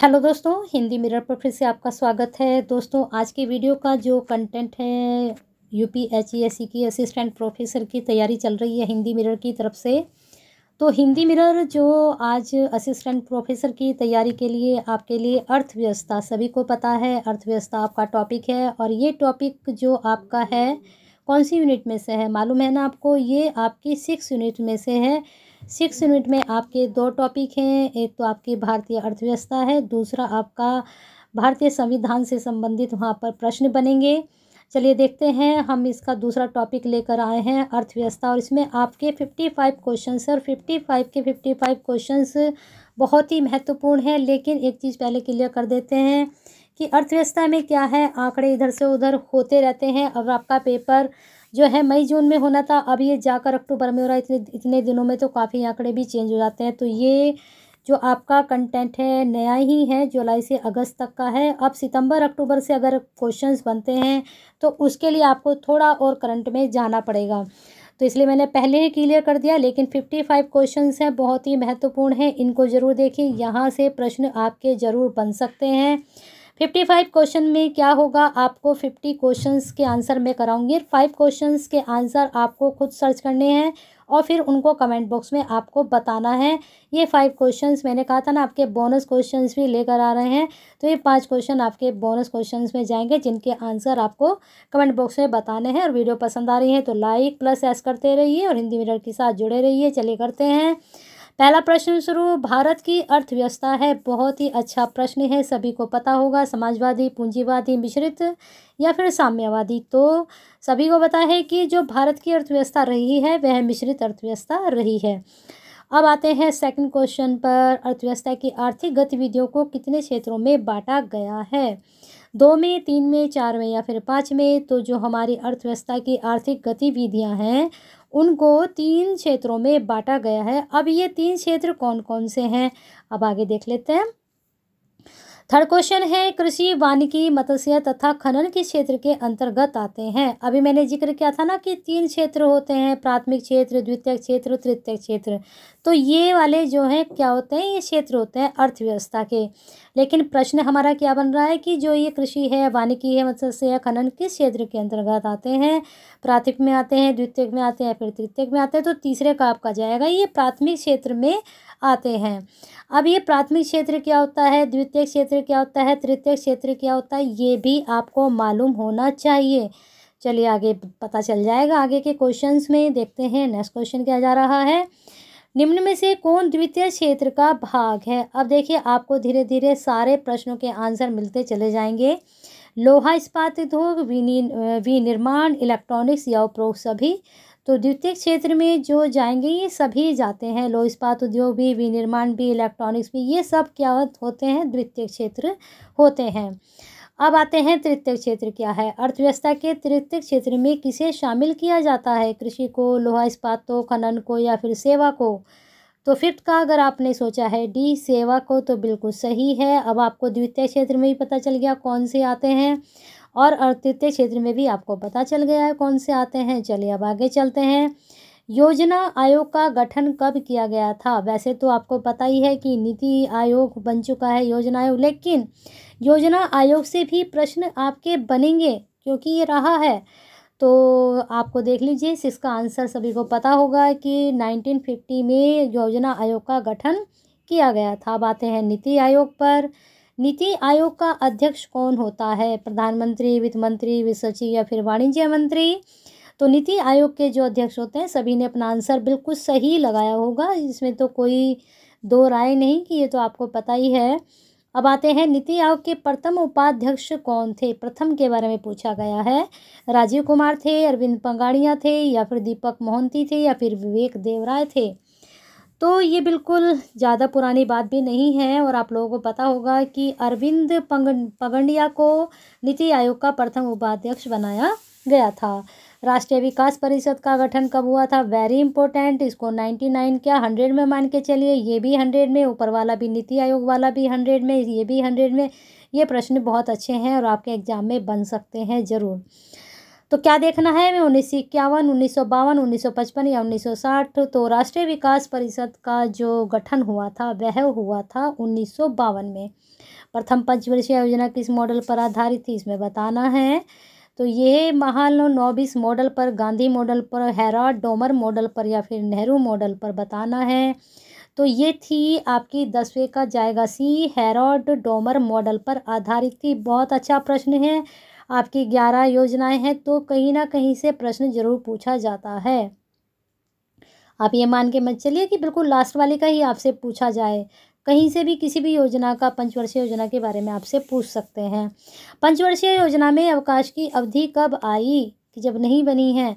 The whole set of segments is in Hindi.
हेलो दोस्तों हिंदी मिरर पर फिर से आपका स्वागत है दोस्तों आज की वीडियो का जो कंटेंट है U P H E S C की असिस्टेंट प्रोफेसर की तैयारी चल रही है हिंदी मिरर की तरफ से तो हिंदी मिरर जो आज असिस्टेंट प्रोफेसर की तैयारी के लिए आपके लिए अर्थव्यवस्था सभी को पता है अर्थव्यवस्था आपका टॉपिक है और ये टॉपिक जो आपका है कौन सी यूनिट में से है मालूम है ना आपको ये आपकी सिक्स यूनिट में से है सिक्स यूनिट में आपके दो टॉपिक हैं एक तो आपकी भारतीय अर्थव्यवस्था है दूसरा आपका भारतीय संविधान से संबंधित वहाँ पर प्रश्न बनेंगे चलिए देखते हैं हम इसका दूसरा टॉपिक लेकर आए हैं अर्थव्यवस्था और इसमें आपके फिफ्टी फाइव क्वेश्चन और फिफ्टी फाइव के फिफ्टी फाइव क्वेश्चन बहुत ही महत्वपूर्ण है लेकिन एक चीज़ पहले क्लियर कर देते हैं कि अर्थव्यवस्था में क्या है आंकड़े इधर से उधर होते रहते हैं अगर आपका पेपर जो है मई जून में होना था अब ये जाकर अक्टूबर में हो रहा है इतने इतने दिनों में तो काफ़ी आंकड़े भी चेंज हो जाते हैं तो ये जो आपका कंटेंट है नया ही है जुलाई से अगस्त तक का है अब सितंबर अक्टूबर से अगर क्वेश्चंस बनते हैं तो उसके लिए आपको थोड़ा और करंट में जाना पड़ेगा तो इसलिए मैंने पहले ही क्लियर कर दिया लेकिन फिफ्टी फाइव क्वेश्चन हैं बहुत ही महत्वपूर्ण हैं इनको ज़रूर देखिए यहाँ से प्रश्न आपके ज़रूर बन सकते हैं फिफ्टी फाइव क्वेश्चन में क्या होगा आपको फिफ्टी क्वेश्चन के आंसर मैं कराऊंगी फाइव क्वेश्चन के आंसर आपको खुद सर्च करने हैं और फिर उनको कमेंट बॉक्स में आपको बताना है ये फाइव क्वेश्चंस मैंने कहा था ना आपके बोनस क्वेश्चंस भी लेकर आ रहे हैं तो ये पांच क्वेश्चन आपके बोनस क्वेश्चंस में जाएंगे जिनके आंसर आपको कमेंट बॉक्स में बताने हैं और वीडियो पसंद आ रही है तो लाइक प्लस एस करते रहिए और हिंदी मीडियम के साथ जुड़े रहिए चले करते हैं पहला प्रश्न शुरू भारत की अर्थव्यवस्था है बहुत ही अच्छा प्रश्न है सभी को पता होगा समाजवादी पूंजीवादी मिश्रित या फिर साम्यवादी तो सभी को पता है कि जो भारत की अर्थव्यवस्था रही है वह मिश्रित अर्थव्यवस्था रही है अब आते हैं सेकंड क्वेश्चन पर अर्थव्यवस्था की आर्थिक गतिविधियों को कितने क्षेत्रों में बांटा गया है दो में तीन में चार में या फिर पाँच में तो जो हमारी अर्थव्यवस्था की आर्थिक गतिविधियां हैं उनको तीन क्षेत्रों में बांटा गया है अब ये तीन क्षेत्र कौन कौन से हैं अब आगे देख लेते हैं थर्ड क्वेश्चन है कृषि वानिकी मत्स्य तथा खनन के क्षेत्र के अंतर्गत आते हैं अभी मैंने जिक्र किया था ना कि तीन क्षेत्र होते हैं प्राथमिक क्षेत्र द्वितीय क्षेत्र तृतीय क्षेत्र तो ये वाले जो हैं क्या होते हैं ये क्षेत्र होते हैं अर्थव्यवस्था के लेकिन प्रश्न हमारा क्या बन रहा है कि जो ये कृषि है वानिकी है मत्स्य मतलब या खनन किस क्षेत्र के अंतर्गत आते हैं प्राथमिक में आते हैं द्वितीयक में आते हैं फिर तृतीयक में आते हैं तो तीसरे का आपका जाएगा ये प्राथमिक क्षेत्र में आते हैं अब ये प्राथमिक क्षेत्र क्या होता है द्वितीय क्षेत्र क्या होता है तृतीय क्षेत्र क्या होता है ये भी आपको मालूम होना चाहिए चलिए आगे पता चल जाएगा आगे के क्वेश्चंस में देखते हैं नेक्स्ट क्वेश्चन क्या जा रहा है निम्न में से कौन द्वितीय क्षेत्र का भाग है अब देखिए आपको धीरे धीरे सारे प्रश्नों के आंसर मिलते चले जाएंगे लोहा इस्पात उद्योग विनिर्माण इलेक्ट्रॉनिक्स या उपरोक्त सभी तो द्वितीय क्षेत्र में जो जाएंगे ये सभी जाते हैं लोह इस्पात उद्योग भी विनिर्माण भी इलेक्ट्रॉनिक्स भी ये सब क्या होते हैं द्वितीय क्षेत्र होते हैं अब आते हैं तृतीय क्षेत्र क्या है अर्थव्यवस्था के तृतीय क्षेत्र में किसे शामिल किया जाता है कृषि को लोहा इस्पात को खनन को या फिर सेवा को तो फिफ्थ का अगर आपने सोचा है डी सेवा को तो बिल्कुल सही है अब आपको द्वितीय क्षेत्र में भी पता चल गया कौन से आते हैं और तृतीय क्षेत्र में भी आपको पता चल गया है कौन से आते हैं चलिए अब आगे चलते हैं योजना आयोग का गठन कब किया गया था वैसे तो आपको पता ही है कि नीति आयोग बन चुका है योजना आयोग लेकिन योजना आयोग से भी प्रश्न आपके बनेंगे क्योंकि ये रहा है तो आपको देख लीजिए इसका आंसर सभी को पता होगा कि 1950 में योजना आयोग का गठन किया गया था बातें हैं नीति आयोग पर नीति आयोग का अध्यक्ष कौन होता है प्रधानमंत्री वित्त मंत्री वित्त सचिव या फिर वाणिज्य मंत्री तो नीति आयोग के जो अध्यक्ष होते हैं सभी ने अपना आंसर बिल्कुल सही लगाया होगा इसमें तो कोई दो राय नहीं कि ये तो आपको पता ही है अब आते हैं नीति आयोग के प्रथम उपाध्यक्ष कौन थे प्रथम के बारे में पूछा गया है राजीव कुमार थे अरविंद पंगाड़िया थे या फिर दीपक मोहंती थे या फिर विवेक देवराय थे तो ये बिल्कुल ज़्यादा पुरानी बात भी नहीं है और आप लोगों को पता होगा कि अरविंद पंग पगंडिया को नीति आयोग का प्रथम उपाध्यक्ष बनाया गया था राष्ट्रीय विकास परिषद का गठन कब हुआ था वेरी इंपॉर्टेंट इसको 99 क्या 100 में मान के चलिए ये भी 100 में ऊपर वाला भी नीति आयोग वाला भी 100 में ये भी 100 में ये प्रश्न बहुत अच्छे हैं और आपके एग्जाम में बन सकते हैं ज़रूर तो क्या देखना है हमें उन्नीस सौ इक्यावन उन्नीस सौ बावन उन्नीस सौ पचपन या उन्नीस सौ साठ तो राष्ट्रीय विकास परिषद का जो गठन हुआ था वह हुआ था उन्नीस सौ बावन में प्रथम पंचवर्षीय योजना किस मॉडल पर आधारित थी इसमें बताना है तो यह महल नोबिस मॉडल पर गांधी मॉडल पर हैरा डोमर मॉडल पर या फिर नेहरू मॉडल पर बताना है तो ये थी आपकी दसवें का जाएगा सी हैरॉड डोमर मॉडल पर आधारित थी बहुत अच्छा प्रश्न है आपकी ग्यारह योजनाएं हैं तो कहीं ना कहीं से प्रश्न जरूर पूछा जाता है आप ये मान के मत चलिए कि बिल्कुल लास्ट वाले का ही आपसे पूछा जाए कहीं से भी किसी भी योजना का पंचवर्षीय योजना के बारे में आपसे पूछ सकते हैं पंचवर्षीय योजना में अवकाश की अवधि कब आई कि जब नहीं बनी है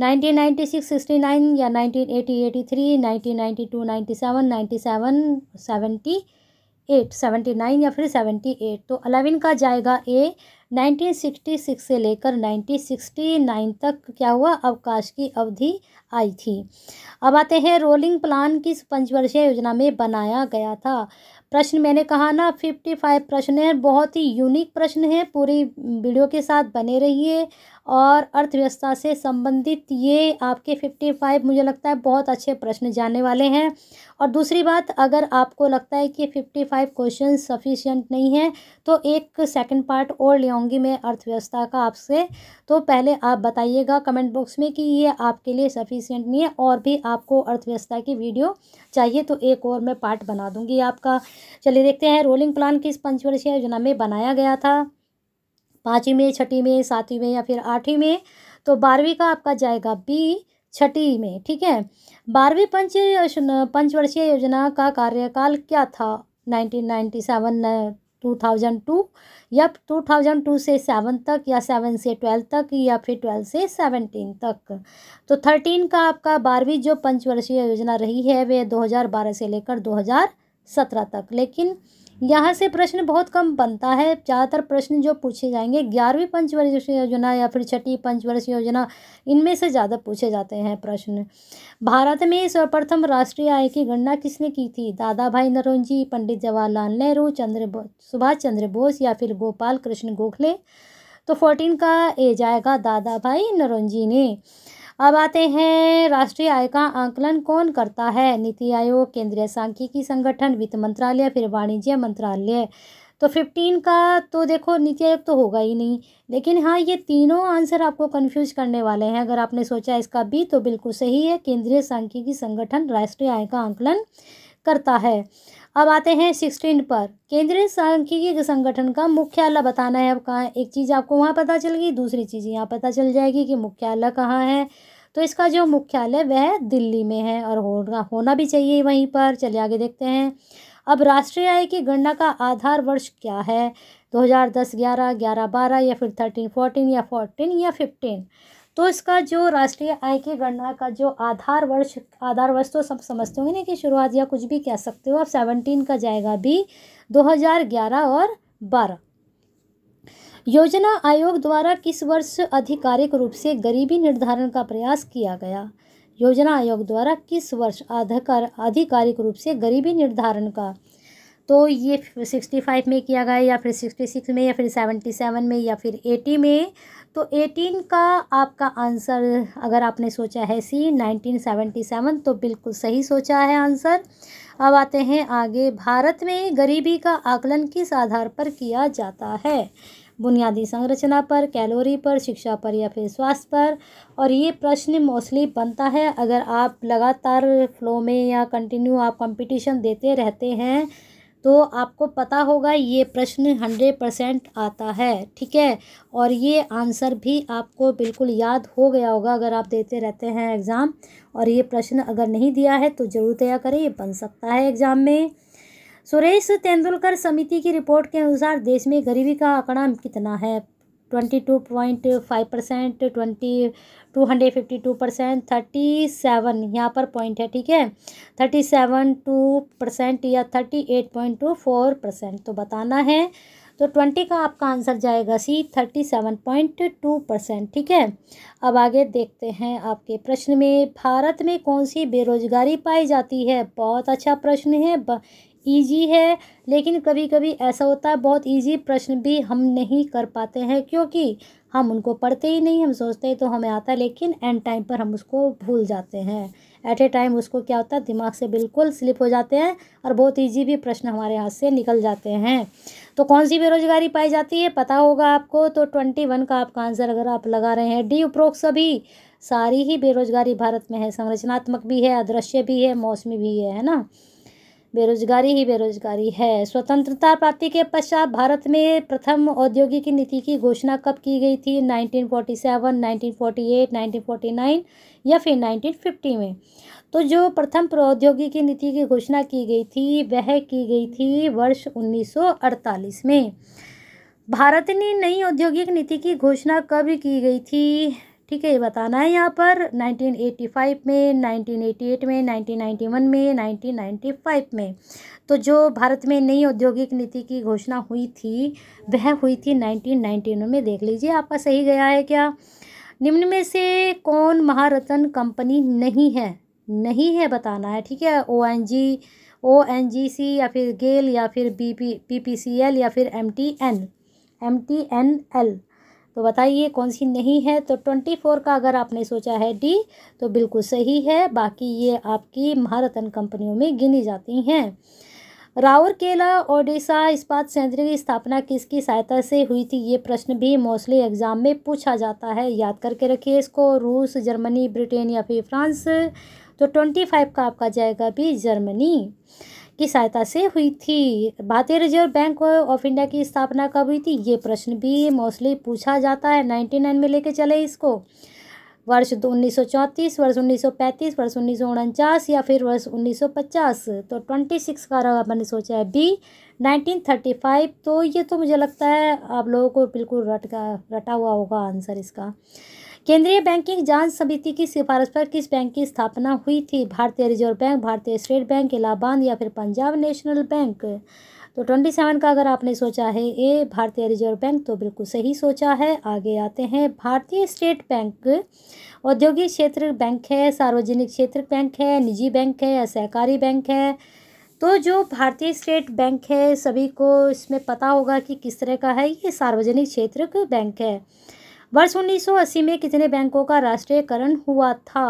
1996, 69 या 1980, 83, 1992, 97, 97, 78, 79 या फिर 78 तो अलेवन का जाएगा ए 1966 से लेकर 1969 तक क्या हुआ अवकाश की अवधि आई थी अब आते हैं रोलिंग प्लान किस पंचवर्षीय योजना में बनाया गया था प्रश्न मैंने कहा ना फिफ्टी फाइव प्रश्न है बहुत ही यूनिक प्रश्न है पूरी वीडियो के साथ बने रहिए और अर्थव्यवस्था से संबंधित ये आपके फिफ्टी फाइव मुझे लगता है बहुत अच्छे प्रश्न जाने वाले हैं और दूसरी बात अगर आपको लगता है कि फिफ्टी फाइव क्वेश्चन सफिशियंट नहीं है तो एक सेकेंड पार्ट और ले होंगी मैं अर्थव्यवस्था का आपसे तो पहले आप बताइएगा कमेंट बॉक्स में कि ये आपके लिए सफिशियंट नहीं है और भी आपको अर्थव्यवस्था की वीडियो चाहिए तो एक और मैं पार्ट बना दूंगी आपका चलिए देखते हैं रोलिंग प्लान किस पंचवर्षीय योजना में बनाया गया था पाँचवीं में छठी में सातवीं में या फिर आठवीं में तो बारहवीं का आपका जाएगा बी छठी में ठीक है बारहवीं पंच पंचवर्षीय योजना का कार्यकाल क्या था nineteen ninety seven two thousand two या टू थाउजेंड टू से सेवन तक या सेवन से ट्वेल्व तक या फिर ट्वेल्व से सेवनटीन तक तो थर्टीन का आपका बारहवीं जो पंचवर्षीय योजना रही है वे बारह से लेकर दो हज़ार सत्रह तक लेकिन यहाँ से प्रश्न बहुत कम बनता है ज़्यादातर प्रश्न जो पूछे जाएंगे ग्यारहवीं पंचवर्ष योजना या फिर छठी पंचवर्ष योजना इनमें से ज़्यादा पूछे जाते हैं प्रश्न भारत में सर्वप्रथम राष्ट्रीय आय की गणना किसने की थी दादा भाई नरोजी पंडित जवाहरलाल नेहरू चंद्र सुभाष चंद्र बोस या फिर गोपाल कृष्ण गोखले तो फोर्टीन का एज आएगा दादा भाई नरोजी ने अब आते हैं राष्ट्रीय आय का आंकलन कौन करता है नीति आयोग केंद्रीय सांख्यिकी संगठन वित्त मंत्रालय फिर वाणिज्य मंत्रालय तो फिफ्टीन का तो देखो नीति आयोग तो होगा ही नहीं लेकिन हाँ ये तीनों आंसर आपको कंफ्यूज करने वाले हैं अगर आपने सोचा इसका बी तो बिल्कुल सही है केंद्रीय सांख्यिकी संगठन राष्ट्रीय आय का आंकलन करता है अब आते हैं सिक्सटीन पर केंद्रीय सांख्यिकी संगठन का मुख्यालय बताना है अब कहाँ एक चीज़ आपको वहाँ पता चल गई दूसरी चीज़ यहाँ पता चल जाएगी कि मुख्यालय कहाँ है तो इसका जो मुख्यालय वह दिल्ली में है और होना होना भी चाहिए वहीं पर चलिए आगे देखते हैं अब राष्ट्रीय आय की गणना का आधार वर्ष क्या है दो हज़ार दस या फिर थर्टीन फोर्टीन या फोर्टीन या फिफ्टीन तो इसका जो राष्ट्रीय आय की गणना का जो आधार वर्ष आधार वर्ष तो सब समझते होंगे ना कि शुरुआत या कुछ भी कह सकते हो आप सेवनटीन का जाएगा भी दो हजार ग्यारह और बारह योजना आयोग द्वारा किस वर्ष आधिकारिक रूप से गरीबी निर्धारण का प्रयास किया गया योजना आयोग द्वारा किस वर्ष आधिकार आधिकारिक रूप से गरीबी निर्धारण का तो ये सिक्सटी फाइव में किया गया या फिर सिक्सटी सिक्स में या फिर सेवेंटी सेवन में या फिर एटी में तो 18 का आपका आंसर अगर आपने सोचा है सी 1977 तो बिल्कुल सही सोचा है आंसर अब आते हैं आगे भारत में गरीबी का आकलन किस आधार पर किया जाता है बुनियादी संरचना पर कैलोरी पर शिक्षा पर या फिर स्वास्थ्य पर और ये प्रश्न मोस्टली बनता है अगर आप लगातार फ्लो में या कंटिन्यू आप कंपटीशन देते रहते हैं तो आपको पता होगा ये प्रश्न हंड्रेड परसेंट आता है ठीक है और ये आंसर भी आपको बिल्कुल याद हो गया होगा अगर आप देते रहते हैं एग्ज़ाम और ये प्रश्न अगर नहीं दिया है तो ज़रूर तैयार करें ये बन सकता है एग्ज़ाम में सुरेश तेंदुलकर समिति की रिपोर्ट के अनुसार देश में गरीबी का आंकड़ा कितना है twenty two point five percent twenty two hundred fifty two percent thirty seven यहाँ पर पॉइंट है ठीक है थर्टी सेवन टू परसेंट या thirty eight point two four percent तो बताना है तो ट्वेंटी का आपका आंसर जाएगा C thirty seven point two percent ठीक है अब आगे देखते हैं आपके प्रश्न में भारत में कौन सी बेरोजगारी पाई जाती है बहुत अच्छा प्रश्न है ईजी है लेकिन कभी कभी ऐसा होता है बहुत ईजी प्रश्न भी हम नहीं कर पाते हैं क्योंकि हम उनको पढ़ते ही नहीं हम सोचते हैं तो हमें आता है लेकिन एंड टाइम पर हम उसको भूल जाते हैं एट ए टाइम उसको क्या होता है दिमाग से बिल्कुल स्लिप हो जाते हैं और बहुत ईजी भी प्रश्न हमारे हाथ से निकल जाते हैं तो कौन सी बेरोजगारी पाई जाती है पता होगा आपको तो ट्वेंटी वन का आपका आंसर अगर आप लगा रहे हैं डी उपरोक्त सभी सारी ही बेरोजगारी भारत में है संरचनात्मक भी है अदृश्य भी है मौसमी भी है है ना बेरोजगारी ही बेरोजगारी है स्वतंत्रता प्राप्ति के पश्चात भारत में प्रथम औद्योगिक नीति की घोषणा कब की गई थी 1947, 1948, 1949 या फिर 1950 में तो जो प्रथम प्रौद्योगिकी नीति की घोषणा की गई थी वह की गई थी वर्ष 1948 में भारत ने नई औद्योगिक नीति की घोषणा कब की गई थी ठीक है ये बताना है यहाँ पर 1985 में 1988 में 1991 में 1995 में तो जो भारत में नई औद्योगिक नीति की घोषणा हुई थी वह हुई थी 1991 में देख लीजिए आपका सही गया है क्या निम्न में से कौन महारत्न कंपनी नहीं है नहीं है बताना है ठीक है O N G O N G सी या फिर गेल या फिर B P P P C L या फिर M T N M T N L तो बताइए कौन सी नहीं है तो ट्वेंटी फोर का अगर आपने सोचा है डी तो बिल्कुल सही है बाकी ये आपकी महारतन कंपनियों में गिनी जाती हैं रावरकेला ओडिशा इस्पात संयंत्र की स्थापना किसकी सहायता से हुई थी ये प्रश्न भी मोस्टली एग्ज़ाम में पूछा जाता है याद करके रखिए इसको रूस जर्मनी ब्रिटेन या फिर फ्रांस तो ट्वेंटी फाइव का आपका जाएगा भी जर्मनी की सहायता से हुई थी भारतीय रिजर्व बैंक ऑफ इंडिया की स्थापना कब हुई थी ये प्रश्न भी मोस्टली पूछा जाता है नाइन्टी नाइन में लेके चले इसको वर्ष उन्नीस सौ चौंतीस वर्ष उन्नीस सौ पैंतीस वर्ष उन्नीस सौ उनचास या फिर वर्ष उन्नीस सौ पचास तो ट्वेंटी सिक्स का मैंने सोचा है बी नाइनटीन थर्टी फाइव तो ये तो मुझे लगता है आप लोगों को बिल्कुल रट का रटा हुआ होगा आंसर इसका केंद्रीय बैंकिंग जांच समिति की सिफारिश पर किस बैंक की स्थापना हुई थी भारतीय रिजर्व बैंक भारतीय स्टेट बैंक इलाहाबाद या फिर पंजाब नेशनल बैंक तो ट्वेंटी सेवन का अगर आपने सोचा है ए भारतीय रिजर्व बैंक तो बिल्कुल सही सोचा है आगे आते हैं भारतीय स्टेट बैंक औद्योगिक क्षेत्र बैंक है सार्वजनिक क्षेत्र बैंक है निजी बैंक है या सहकारी बैंक है तो जो भारतीय स्टेट बैंक है सभी को इसमें पता होगा कि किस तरह का है ये सार्वजनिक क्षेत्र बैंक है वर्ष 1980 में कितने बैंकों का राष्ट्रीयकरण हुआ था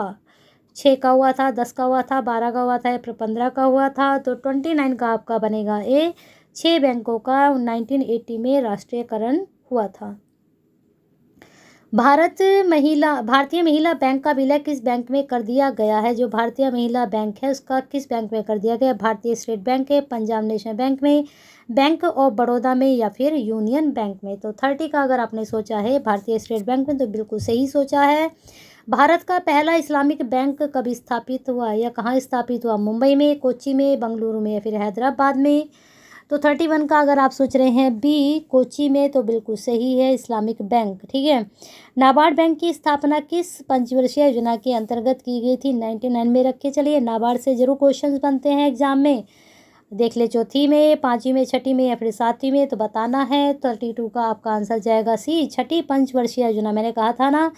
छः का हुआ था दस का हुआ था बारह का हुआ था या पंद्रह का हुआ था तो ट्वेंटी नाइन का आपका बनेगा ए छः बैंकों का नाइनटीन एटी में राष्ट्रीयकरण हुआ था भारत महिला भारतीय महिला बैंक का विलय किस बैंक में कर दिया गया है जो भारतीय महिला बैंक है उसका किस बैंक में कर दिया गया भारतीय स्टेट बैंक है पंजाब नेशनल बैंक में बैंक ऑफ बड़ौदा में या फिर यूनियन बैंक में तो थर्टी का अगर आपने सोचा है भारतीय स्टेट बैंक में तो बिल्कुल सही सोचा है भारत का पहला इस्लामिक बैंक कब स्थापित हुआ या कहाँ स्थापित हुआ मुंबई में कोची में बंगलुरु में या फिर हैदराबाद में तो थर्टी वन का अगर आप सोच रहे हैं बी कोची में तो बिल्कुल सही है इस्लामिक बैंक ठीक है नाबार्ड बैंक की स्थापना किस पंचवर्षीय योजना के अंतर्गत की गई थी नाइन्टी नाइन में रखे चलिए नाबार्ड से जरूर क्वेश्चन बनते हैं एग्जाम में देख ले चौथी में पाँचवीं में छठी में या फिर सातवीं में तो बताना है थर्टी टू का आपका आंसर जाएगा सी छठी पंचवर्षीय योजना मैंने कहा था ना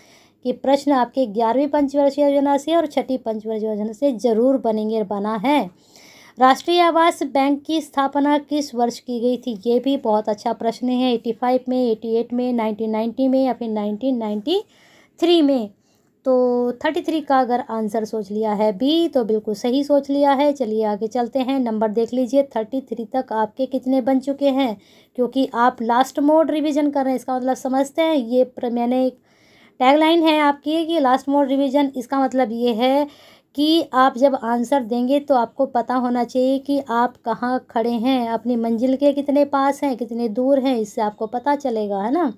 कि प्रश्न आपके ग्यारहवीं पंचवर्षीय योजना से और छठी पंचवर्षीय योजना से जरूर बनेंगे बना है राष्ट्रीय आवास बैंक की स्थापना किस वर्ष की गई थी ये भी बहुत अच्छा प्रश्न है एटी फाइव में एटी एट में नाइनटीन नाइन्टी में या फिर नाइनटीन नाइन्टी थ्री में तो थर्टी थ्री का अगर आंसर सोच लिया है बी तो बिल्कुल सही सोच लिया है चलिए आगे चलते हैं नंबर देख लीजिए थर्टी थ्री तक आपके कितने बन चुके हैं क्योंकि आप लास्ट मोड रिवीजन कर रहे हैं इसका मतलब समझते हैं ये मैंने एक टैगलाइन है आपकी कि लास्ट मोड रिवीजन इसका मतलब ये है कि आप जब आंसर देंगे तो आपको पता होना चाहिए कि आप कहाँ खड़े हैं अपनी मंजिल के कितने पास हैं कितने दूर हैं इससे आपको पता चलेगा है ना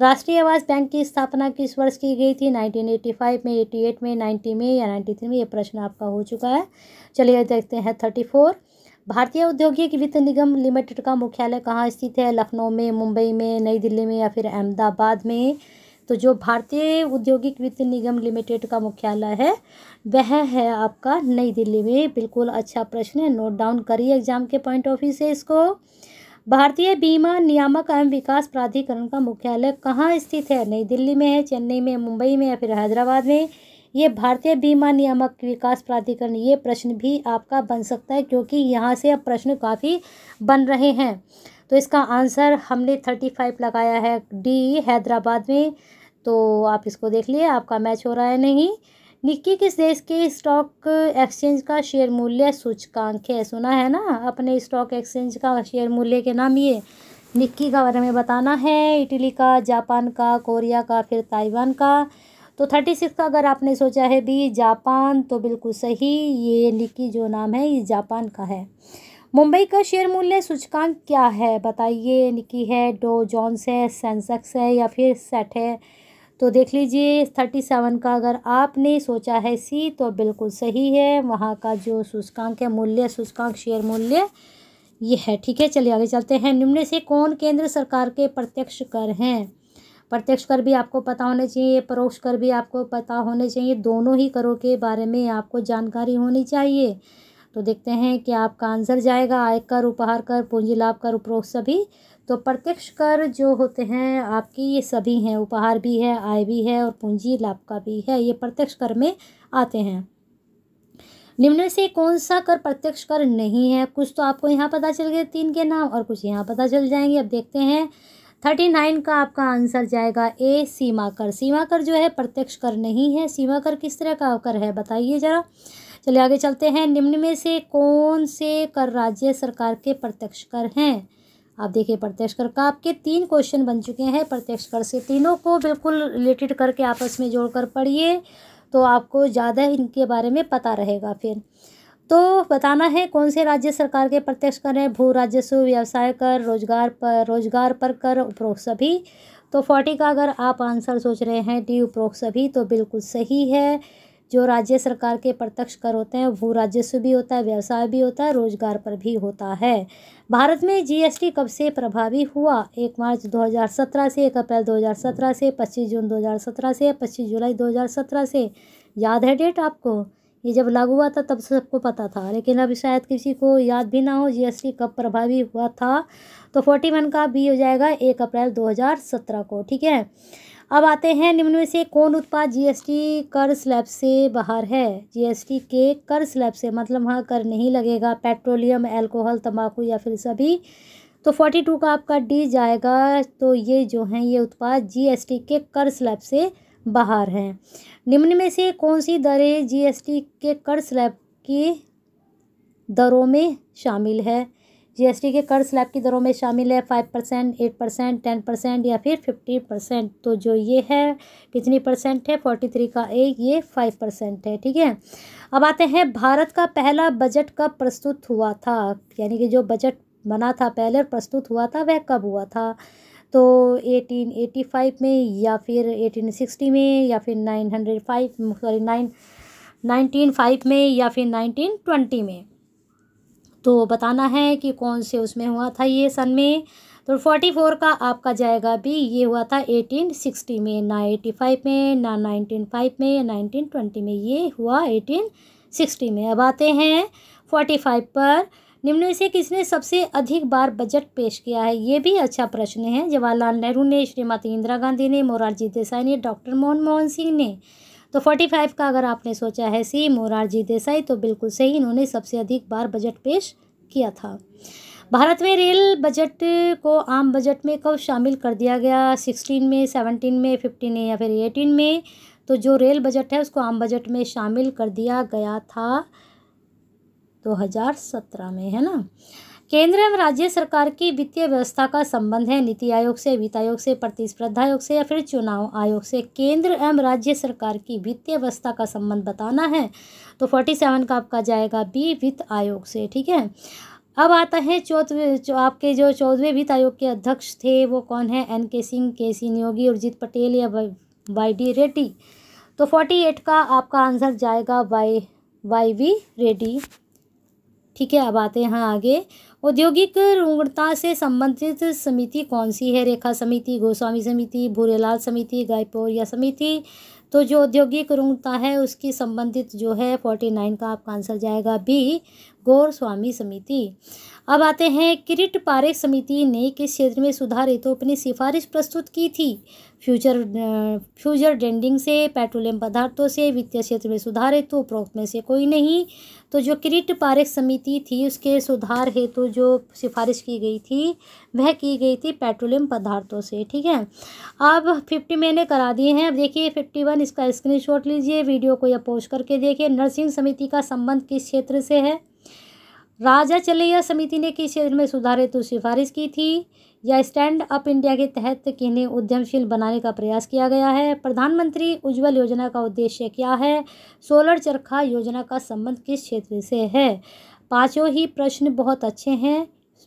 राष्ट्रीय आवास बैंक की स्थापना किस वर्ष की गई थी 1985 में 88 में 90 में या 93 में ये प्रश्न आपका हो चुका है चलिए देखते हैं 34 भारतीय औद्योगिक वित्त निगम लिमिटेड का मुख्यालय कहाँ स्थित है लखनऊ में मुंबई में नई दिल्ली में या फिर अहमदाबाद में तो जो भारतीय औद्योगिक वित्त निगम लिमिटेड का मुख्यालय है वह है आपका नई दिल्ली में बिल्कुल अच्छा प्रश्न है नोट डाउन करिए एग्जाम के पॉइंट ऑफ व्यू से इसको भारतीय बीमा नियामक एवं विकास प्राधिकरण का मुख्यालय कहाँ स्थित है नई दिल्ली में है चेन्नई में मुंबई में या फिर हैदराबाद में ये भारतीय बीमा नियामक विकास प्राधिकरण ये प्रश्न भी आपका बन सकता है क्योंकि यहाँ से अब प्रश्न काफ़ी बन रहे हैं तो इसका आंसर हमने थर्टी फाइव लगाया है डी हैदराबाद में तो आप इसको देख लिए आपका मैच हो रहा है नहीं निक्की किस देश के स्टॉक एक्सचेंज का शेयर मूल्य सूचकांक है सुना है ना अपने स्टॉक एक्सचेंज का शेयर मूल्य के नाम ये निक्की का बारे में बताना है इटली का जापान का कोरिया का फिर ताइवान का तो थर्टी सिक्स का अगर आपने सोचा है भी जापान तो बिल्कुल सही ये निक्की जो नाम है ये जापान का है मुंबई का शेयर मूल्य सूचकांक क्या है बताइए निक्की है डो जॉन्स है सेंसेक्स है या फिर सेट है तो देख लीजिए थर्टी सेवन का अगर आपने सोचा है सी तो बिल्कुल सही है वहाँ का जो सूचकांक है मूल्य सूचकांक शेयर मूल्य ये है ठीक है चलिए आगे चलते हैं निम्न से कौन केंद्र सरकार के प्रत्यक्ष कर हैं प्रत्यक्ष कर भी आपको पता होने चाहिए परोक्ष कर भी आपको पता होने चाहिए दोनों ही करों के बारे में आपको जानकारी होनी चाहिए तो देखते हैं कि आपका आंसर जाएगा आयकर उपहार कर पूंजी लाभ कर उपरोक्त सभी तो प्रत्यक्ष कर जो होते हैं आपकी ये सभी हैं उपहार भी है आय भी है और पूंजी लाभ का भी है ये प्रत्यक्ष कर में आते हैं निम्न से कौन सा कर प्रत्यक्ष कर नहीं है कुछ तो आपको यहाँ पता चल गया तीन के नाम और कुछ यहाँ पता चल जाएंगे अब देखते हैं थर्टी नाइन का आपका आंसर जाएगा ए सीमा कर सीमा कर जो है प्रत्यक्ष कर नहीं है सीमा कर किस तरह का कर है बताइए जरा चलिए आगे चलते हैं निम्न में से कौन से कर राज्य सरकार के प्रत्यक्ष कर हैं आप देखिए प्रत्यक्ष कर का आपके तीन क्वेश्चन बन चुके हैं प्रत्यक्ष कर से तीनों को बिल्कुल रिलेटेड करके आपस में जोड़कर पढ़िए तो आपको ज़्यादा इनके बारे में पता रहेगा फिर तो बताना है कौन से राज्य सरकार के प्रत्यक्ष कर हैं भू राजस्व व्यवसाय कर रोजगार पर रोजगार पर कर उपरोक्त सभी तो फोर्टी का अगर आप आंसर सोच रहे हैं डी उपरोक्त सभी तो बिल्कुल सही है जो राज्य सरकार के प्रत्यक्ष कर होते हैं वो राजस्व भी होता है व्यवसाय भी होता है रोजगार पर भी होता है भारत में जीएसटी कब से प्रभावी हुआ एक मार्च 2017 से एक अप्रैल 2017 से 25 जून 2017 से 25 जुलाई 2017 से याद है डेट आपको ये जब लागू हुआ था तब सबको पता था लेकिन अब शायद किसी को याद भी ना हो जीएसटी कब प्रभावी हुआ था तो फोर्टी वन का बी हो जाएगा एक अप्रैल दो को ठीक है अब आते हैं निम्न में से कौन उत्पाद जीएसटी कर स्लैब से बाहर है जीएसटी के कर स्लैब से मतलब वहाँ कर नहीं लगेगा पेट्रोलियम अल्कोहल तंबाकू या फिर सभी तो फोर्टी टू का आपका डी जाएगा तो ये जो हैं ये उत्पाद जीएसटी के कर स्लैब से बाहर हैं निम्न में से कौन सी दरें जीएसटी के कर स्लैब की दरों में शामिल है जीएसटी के कर स्लैब की दरों में शामिल है five percent eight percent ten percent या फिर फिफ्टी परसेंट तो जो ये है कितनी परसेंट है फोर्टी थ्री का एक ये फाइव परसेंट है ठीक है अब आते हैं भारत का पहला बजट कब प्रस्तुत हुआ था यानी कि जो बजट बना था पहले प्रस्तुत हुआ था वह कब हुआ था तो एटीन एटी फाइव में या फिर एटीन सिक्सटी में या फिर nine hundred five sorry nine nineteen five में या फिर नाइनटीन ट्वेंटी में तो बताना है कि कौन से उसमें हुआ था ये सन में तो फोर्टी फोर का आपका जाएगा भी ये हुआ था एटीन सिक्सटी में ना एटी फाइव में ना नाइनटीन फाइव में नाइनटीन ट्वेंटी में ये हुआ एटीन सिक्सटी में अब आते हैं फोर्टी फाइव पर निम्न से किसने सबसे अधिक बार बजट पेश किया है ये भी अच्छा प्रश्न है जवाहरलाल नेहरू ने श्रीमती इंदिरा गांधी ने मोरारजी देसाई ने डॉक्टर मोहन मोहन सिंह ने तो फोर्टी फाइव का अगर आपने सोचा है सी मोरारजी देसाई तो बिल्कुल सही इन्होंने सबसे अधिक बार बजट पेश किया था भारत में रेल बजट को आम बजट में कब शामिल कर दिया गया सिक्सटीन में सेवनटीन में फिफ्टीन या फिर एटीन में तो जो रेल बजट है उसको आम बजट में शामिल कर दिया गया था दो सत्रह में है ना केंद्र एवं राज्य सरकार की वित्तीय व्यवस्था का संबंध है नीति आयोग से वित्त आयोग से प्रतिस्पर्धा आयोग से या फिर चुनाव आयोग से केंद्र एवं राज्य सरकार की वित्तीय व्यवस्था का संबंध बताना है तो फोर्टी सेवन का आपका जाएगा बी वित्त आयोग से ठीक है अब आता है चौथवे आपके जो चौदहवें वित्त आयोग के अध्यक्ष थे वो कौन है एन के सिंह के सी नियोगी उर्जित पटेल या वाई डी रेड्डी तो फोर्टी एट का आपका आंसर जाएगा वाई वाई वी रेड्डी ठीक है अब आते हैं आगे औद्योगिक रुगणता से संबंधित समिति कौन सी है रेखा समिति गोस्वामी समिति भूरेलाल समिति गायपोरिया समिति तो जो औद्योगिक रुगणता है उसकी संबंधित जो है फोर्टी नाइन का आपका आंसर जाएगा बी गौर स्वामी समिति अब आते हैं किरिट पारेख समिति ने किस क्षेत्र में सुधार हेतु तो अपनी सिफारिश प्रस्तुत की थी फ्यूचर फ्यूचर डेंडिंग से पेट्रोलियम पदार्थों से वित्तीय क्षेत्र में सुधार हेतु तो उपरोक्त में से कोई नहीं तो जो किरिट पारेख समिति थी उसके सुधार हेतु तो जो सिफारिश की गई थी वह की गई थी पेट्रोलियम पदार्थों से ठीक है अब फिफ्टी मैंने करा दिए हैं अब देखिए फिफ्टी वन इसका स्क्रीन लीजिए वीडियो को या पोस्ट करके देखिए नर्सिंग समिति का संबंध किस क्षेत्र से है राजा चलैया समिति ने किस क्षेत्र में सुधार हेतु सिफारिश की थी या स्टैंड अप इंडिया के तहत किन्हें उद्यमशील बनाने का प्रयास किया गया है प्रधानमंत्री उज्जवल योजना का उद्देश्य क्या है सोलर चरखा योजना का संबंध किस क्षेत्र से है पाँचों ही प्रश्न बहुत अच्छे हैं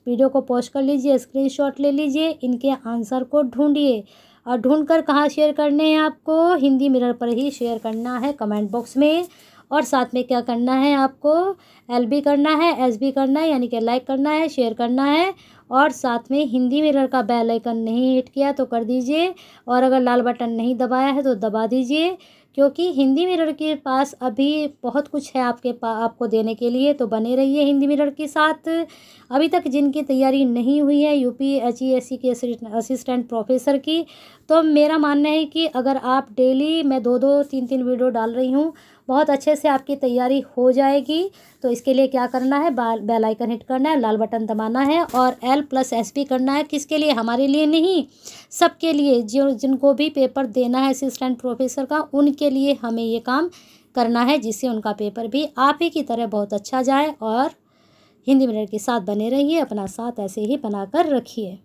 वीडियो को पोस्ट कर लीजिए स्क्रीनशॉट ले लीजिए इनके आंसर को ढूंढिए और ढूँढ कर कहाँ शेयर करने हैं आपको हिंदी मिरर पर ही शेयर करना है कमेंट बॉक्स में और साथ में क्या करना है आपको एल बी करना है एस बी करना है यानी कि लाइक करना है शेयर करना है और साथ में हिंदी मिरर का बेल आइकन नहीं हिट किया तो कर दीजिए और अगर लाल बटन नहीं दबाया है तो दबा दीजिए क्योंकि हिंदी मिरर के पास अभी बहुत कुछ है आपके पा आपको देने के लिए तो बने रहिए हिंदी मिरर के साथ अभी तक जिनकी तैयारी नहीं हुई है UP H E S C के असिस्टेंट प्रोफेसर की तो मेरा मानना है कि अगर आप डेली मैं दो दो तीन तीन वीडियो डाल रही हूँ बहुत अच्छे से आपकी तैयारी हो जाएगी तो इसके लिए क्या करना है बेल आइकन हिट करना है लाल बटन दबाना है और एल प्लस एस पी करना है किसके लिए हमारे लिए नहीं सबके लिए जो जिनको भी पेपर देना है असिस्टेंट प्रोफेसर का उनके लिए हमें ये काम करना है जिससे उनका पेपर भी आप ही की तरह बहुत अच्छा जाए और हिंदी मीडियम के साथ बने रहिए अपना साथ ऐसे ही बनाकर रखिए